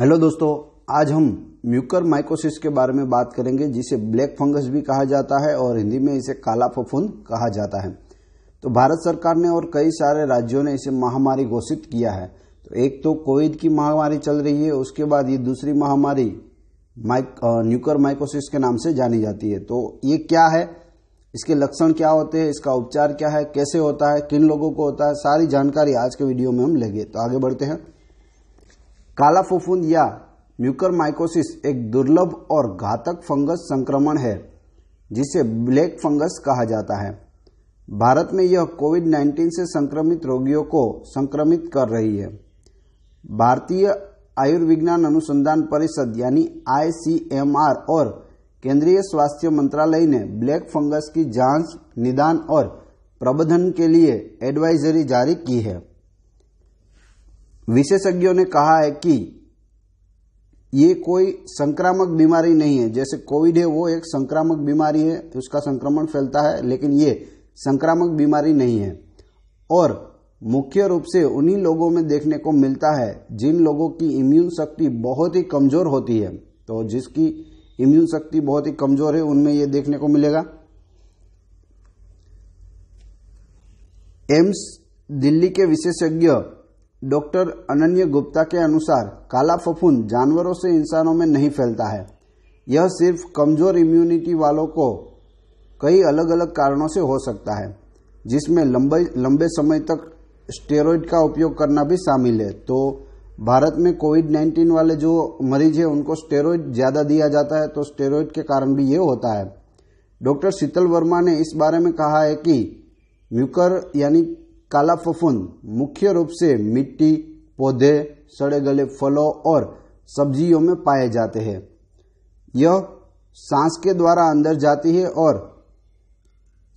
hello दोस्तों आज हम म्यूकर माइकोसिस के बारे में बात करेंगे जिसे ब्लैक फंगस भी कहा जाता है और हिंदी में इसे काला फफूंद कहा जाता है तो भारत सरकार ने और कई सारे राज्यों ने इसे महामारी घोषित किया है तो एक तो कोविड की महामारी चल रही है उसके बाद ये दूसरी महामारी माइक न्यूकर माइकोसिस के नाम से जानी जाती है तो ये क्या है इसके लक्षण क्या होते हैं इसका उपचार क्या है कैसे होता है किन लोगों को होता है सारी जानकारी आज के वीडियो में हम लेंगे तो आगे बढ़ते हैं काला फफूंद या म्यूकरमाइकोसिस एक दुर्लभ और घातक फंगस संक्रमण है जिसे ब्लैक फंगस कहा जाता है भारत में यह कोविड 19 से संक्रमित रोगियों को संक्रमित कर रही है भारतीय आयुर्विज्ञान अनुसंधान परिषद यानी आईसीएमआर और केंद्रीय स्वास्थ्य मंत्रालय ने ब्लैक फंगस की जांच निदान और प्रबंधन के लिए एडवाइजरी जारी की है विशेषज्ञों ने कहा है कि ये कोई संक्रामक बीमारी नहीं है जैसे कोविड है वो एक संक्रामक बीमारी है तो उसका संक्रमण फैलता है लेकिन ये संक्रामक बीमारी नहीं है और मुख्य रूप से उन्हीं लोगों में देखने को मिलता है जिन लोगों की इम्यून शक्ति बहुत ही कमजोर होती है तो जिसकी इम्यून शक्ति बहुत ही कमजोर है उनमें यह देखने को मिलेगा एम्स दिल्ली के विशेषज्ञ डॉक्टर अनन्य गुप्ता के अनुसार काला फफूंद जानवरों से इंसानों में नहीं फैलता है यह सिर्फ कमज़ोर इम्यूनिटी वालों को कई अलग अलग कारणों से हो सकता है जिसमें लंबे लंबे समय तक स्टेरॉइड का उपयोग करना भी शामिल है तो भारत में कोविड 19 वाले जो मरीज हैं उनको स्टेरॉइड ज़्यादा दिया जाता है तो स्टेरॉइड के कारण भी ये होता है डॉक्टर शीतल वर्मा ने इस बारे में कहा है कि म्यूकर यानी काला फफूंद मुख्य रूप से मिट्टी पौधे सड़े गले फलों और सब्जियों में पाए जाते हैं यह सांस के द्वारा अंदर जाती है और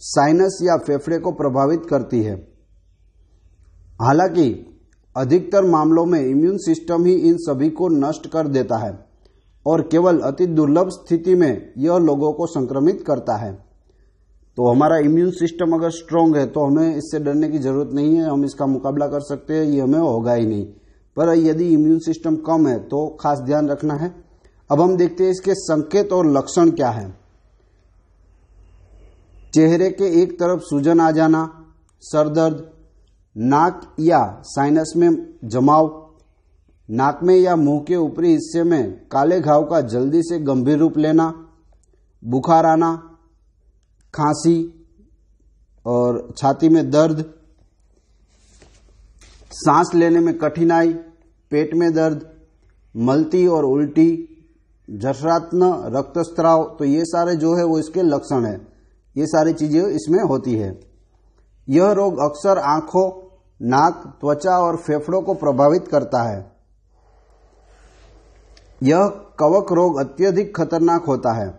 साइनस या फेफड़े को प्रभावित करती है हालांकि अधिकतर मामलों में इम्यून सिस्टम ही इन सभी को नष्ट कर देता है और केवल अति दुर्लभ स्थिति में यह लोगों को संक्रमित करता है तो हमारा इम्यून सिस्टम अगर स्ट्रांग है तो हमें इससे डरने की जरूरत नहीं है हम इसका मुकाबला कर सकते हैं ये हमें होगा ही नहीं पर यदि इम्यून सिस्टम कम है तो खास ध्यान रखना है अब हम देखते हैं इसके संकेत और लक्षण क्या है चेहरे के एक तरफ सूजन आ जाना सर दर्द नाक या साइनस में जमाव नाक में या मुंह के ऊपरी हिस्से में काले घाव का जल्दी से गंभीर रूप लेना बुखार आना खांसी और छाती में दर्द सांस लेने में कठिनाई पेट में दर्द मलती और उल्टी जसरात्न रक्तस्त्राव तो ये सारे जो है वो इसके लक्षण है ये सारी चीजें इसमें होती है यह रोग अक्सर आंखों नाक त्वचा और फेफड़ों को प्रभावित करता है यह कवक रोग अत्यधिक खतरनाक होता है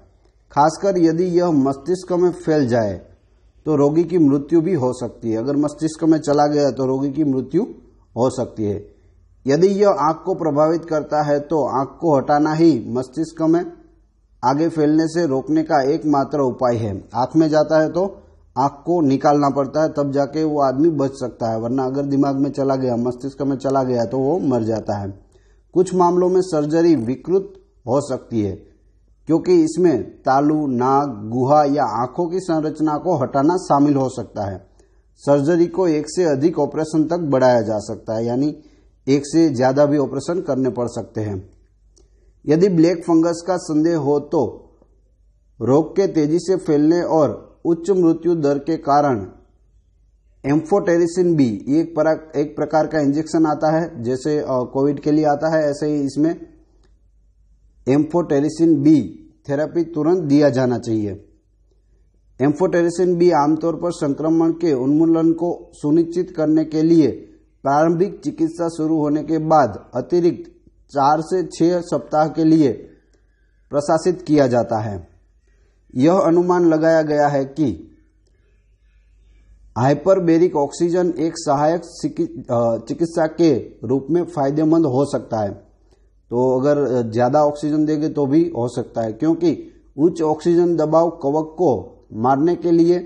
खासकर यदि यह मस्तिष्क में फैल जाए तो रोगी की मृत्यु भी हो सकती है अगर मस्तिष्क में चला गया तो रोगी की मृत्यु हो सकती है यदि यह आंख को प्रभावित करता है तो आंख को हटाना ही मस्तिष्क में आगे फैलने से रोकने का एकमात्र उपाय है आंख में जाता है तो आंख को निकालना पड़ता है तब जाके वो आदमी बच सकता है वरना अगर दिमाग में चला गया मस्तिष्क में चला गया तो वो मर जाता है कुछ मामलों में सर्जरी विकृत हो सकती है क्योंकि इसमें तालू नाक गुहा या आंखों की संरचना को हटाना शामिल हो सकता है सर्जरी को एक से अधिक ऑपरेशन तक बढ़ाया जा सकता है यानी एक से ज़्यादा भी ऑपरेशन करने पड़ सकते हैं यदि ब्लैक फंगस का संदेह हो तो रोग के तेजी से फैलने और उच्च मृत्यु दर के कारण एम्फोटेरिसिन बी एक, प्रकार का इंजेक्शन आता है जैसे कोविड के लिए आता है ऐसे ही इसमें एम्फोटेरिसिन बी थेरेपी तुरंत दिया जाना चाहिए एम्फोटेरिसिन बी आमतौर पर संक्रमण के उन्मूलन को सुनिश्चित करने के लिए प्रारंभिक चिकित्सा शुरू होने के बाद अतिरिक्त चार से छह सप्ताह के लिए प्रशासित किया जाता है यह अनुमान लगाया गया है कि हाइपरबेरिक ऑक्सीजन एक सहायक चिकित्सा के रूप में फायदेमंद हो सकता है तो अगर ज़्यादा ऑक्सीजन देंगे तो भी हो सकता है क्योंकि उच्च ऑक्सीजन दबाव कवक को मारने के लिए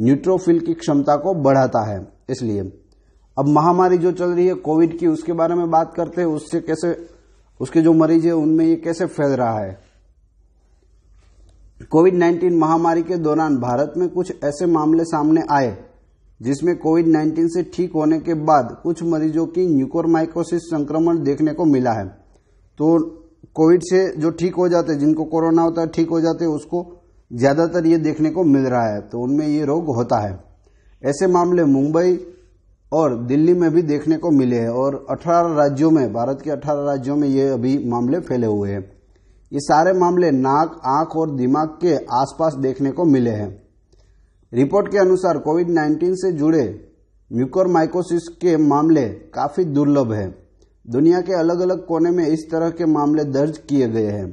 न्यूट्रोफिल की क्षमता को बढ़ाता है इसलिए अब महामारी जो चल रही है कोविड की उसके बारे में बात करते हैं उससे कैसे उसके जो मरीज है उनमें ये कैसे फैल रहा है कोविड 19 महामारी के दौरान भारत में कुछ ऐसे मामले सामने आए जिसमें कोविड 19 से ठीक होने के बाद कुछ मरीजों की न्यूकोरमाइकोसिस संक्रमण देखने को मिला है तो कोविड से जो ठीक हो जाते जिनको कोरोना होता है ठीक हो जाते उसको ज़्यादातर ये देखने को मिल रहा है तो उनमें ये रोग होता है ऐसे मामले मुंबई और दिल्ली में भी देखने को मिले हैं और 18 राज्यों में भारत के 18 राज्यों में ये अभी मामले फैले हुए हैं ये सारे मामले नाक आंख और दिमाग के आसपास देखने को मिले हैं रिपोर्ट के अनुसार कोविड 19 से जुड़े म्यूकोरमाइकोसिस के मामले काफ़ी दुर्लभ हैं दुनिया के अलग अलग कोने में इस तरह के मामले दर्ज किए गए हैं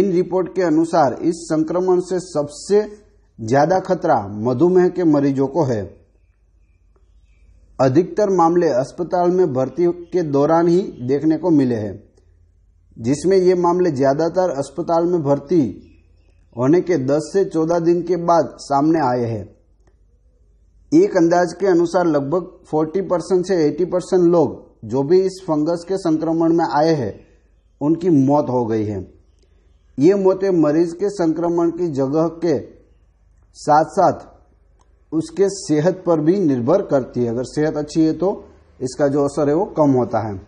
इन रिपोर्ट के अनुसार इस संक्रमण से सबसे ज्यादा खतरा मधुमेह के मरीजों को है अधिकतर मामले अस्पताल में भर्ती के दौरान ही देखने को मिले हैं जिसमें ये मामले ज्यादातर अस्पताल में भर्ती होने के 10 से 14 दिन के बाद सामने आए हैं एक अंदाज के अनुसार लगभग 40 परसेंट से 80 परसेंट लोग जो भी इस फंगस के संक्रमण में आए हैं उनकी मौत हो गई है ये मौतें मरीज के संक्रमण की जगह के साथ साथ उसके सेहत पर भी निर्भर करती है अगर सेहत अच्छी है तो इसका जो असर है वो कम होता है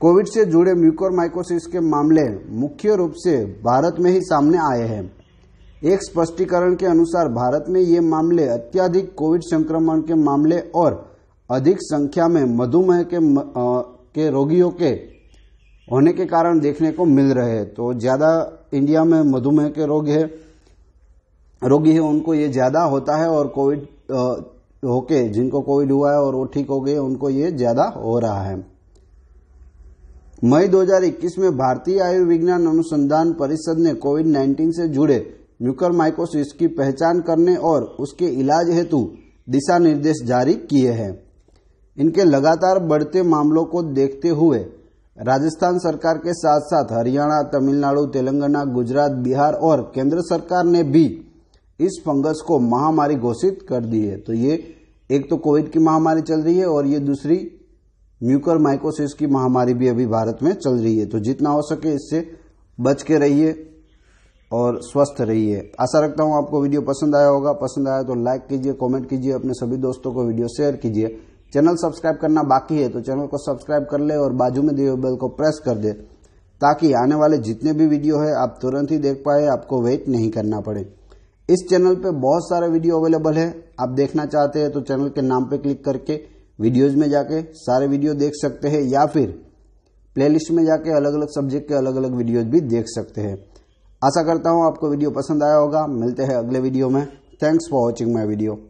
कोविड से जुड़े म्यूकोरमाइकोसिस के मामले मुख्य रूप से भारत में ही सामने आए हैं एक स्पष्टीकरण के अनुसार भारत में ये मामले अत्यधिक कोविड संक्रमण के मामले और अधिक संख्या में मधुमेह के के रोगियों के होने के कारण देखने को मिल रहे हैं तो ज़्यादा इंडिया में मधुमेह के रोग है रोगी है उनको ये ज़्यादा होता है और कोविड होके जिनको कोविड हुआ है और वो ठीक हो गए उनको ये ज़्यादा हो रहा है मई 2021 में भारतीय आयुर्विज्ञान अनुसंधान परिषद ने कोविड 19 से जुड़े माइकोसिस की पहचान करने और उसके इलाज हेतु दिशा निर्देश जारी किए हैं इनके लगातार बढ़ते मामलों को देखते हुए राजस्थान सरकार के साथ साथ हरियाणा तमिलनाडु तेलंगाना गुजरात बिहार और केंद्र सरकार ने भी इस फंगस को महामारी घोषित कर दी है तो ये एक तो कोविड की महामारी चल रही है और ये दूसरी म्यूकर माइकोसिस की महामारी भी अभी भारत में चल रही है तो जितना हो सके इससे बच के रहिए और स्वस्थ रहिए आशा रखता हूँ आपको वीडियो पसंद आया होगा पसंद आया तो लाइक कीजिए कमेंट कीजिए अपने सभी दोस्तों को वीडियो शेयर कीजिए चैनल सब्सक्राइब करना बाकी है तो चैनल को सब्सक्राइब कर ले और बाजू में दिए बेल को प्रेस कर दे ताकि आने वाले जितने भी वीडियो है आप तुरंत ही देख पाए आपको वेट नहीं करना पड़े इस चैनल पे बहुत सारे वीडियो अवेलेबल है आप देखना चाहते हैं तो चैनल के नाम पे क्लिक करके वीडियोज में जाके सारे वीडियो देख सकते हैं या फिर प्लेलिस्ट में जाके अलग अलग सब्जेक्ट के अलग अलग वीडियोज भी देख सकते हैं आशा करता हूँ आपको वीडियो पसंद आया होगा मिलते हैं अगले वीडियो में thanks for watching my video